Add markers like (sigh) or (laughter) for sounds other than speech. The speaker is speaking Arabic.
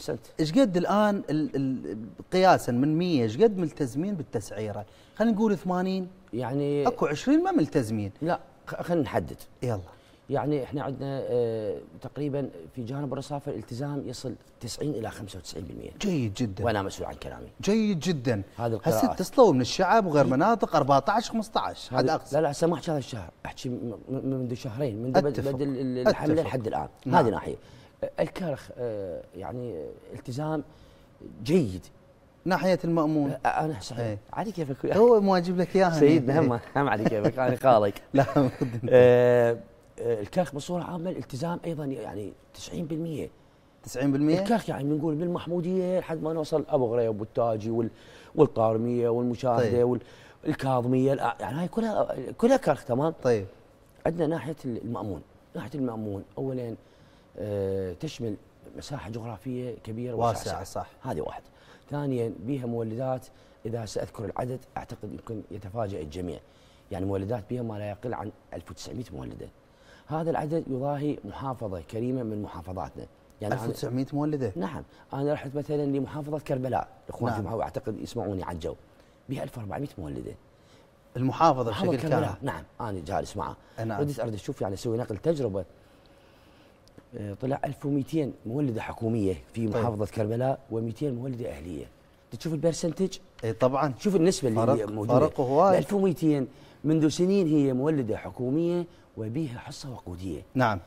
احسنت ايش قد الان قياسا من 100 ايش قد ملتزمين بالتسعيره؟ خلينا نقول 80 يعني اكو 20 ما ملتزمين لا خلينا نحدد يلا يعني احنا عندنا آه، تقريبا في جانب الرصافه الالتزام يصل 90 الى 95% جيد جدا وانا مسؤول عن كلامي جيد جدا هذا القرار هسه اتصلوا من الشعب وغير مناطق 14 15 هذا اقصى لا لا هسه ما احكي هذا الشهر احكي منذ شهرين منذ بدء الحمله لحد الان نعم. هذه ناحيه الكرخ آه، يعني التزام جيد ناحيه المامون انا آه، آه، نعم، صحيح إيه. علي كيفك هو أجيب لك اياها سيدنا هم إيه. هم علي كيفك انا قالك (laughs) لا الكرخ بصوره عامه الالتزام ايضا يعني 90% 90% الكرخ يعني بنقول من المحموديه لحد ما نوصل ابو غريب والتاجي وال والقارميه والمشاهده طيب. والكاظميه يعني هاي كلها كلها كرخ تمام طيب عندنا ناحيه المامون ناحيه المامون اولا آه، تشمل مساحه جغرافيه كبيره واسعه واسع صح هذه واحد ثانيا بها مولدات اذا ساذكر العدد اعتقد يمكن يتفاجئ الجميع يعني مولدات بها ما لا يقل عن 1900 مولده هذا العدد يضاهي محافظه كريمه من محافظاتنا يعني 1900 مولده نعم انا رحت مثلا لمحافظه كربلاء اخواني نعم. اعتقد يسمعوني على الجو بها 1400 مولده المحافظه بشكل كامل نعم انا جالس معه نعم. رديت اريد اشوف يعني اسوي نقل تجربه آه، طلع 1200 مولده حكوميه في طيب. محافظه طيب. كربلاء و200 مولده اهليه تشوف البرسنتج اي طبعا شوف النسبه اللي فرق موجوده فرق هواي 1200 منذ سنين هي مولده حكوميه وبيها حصه وقوديه نعم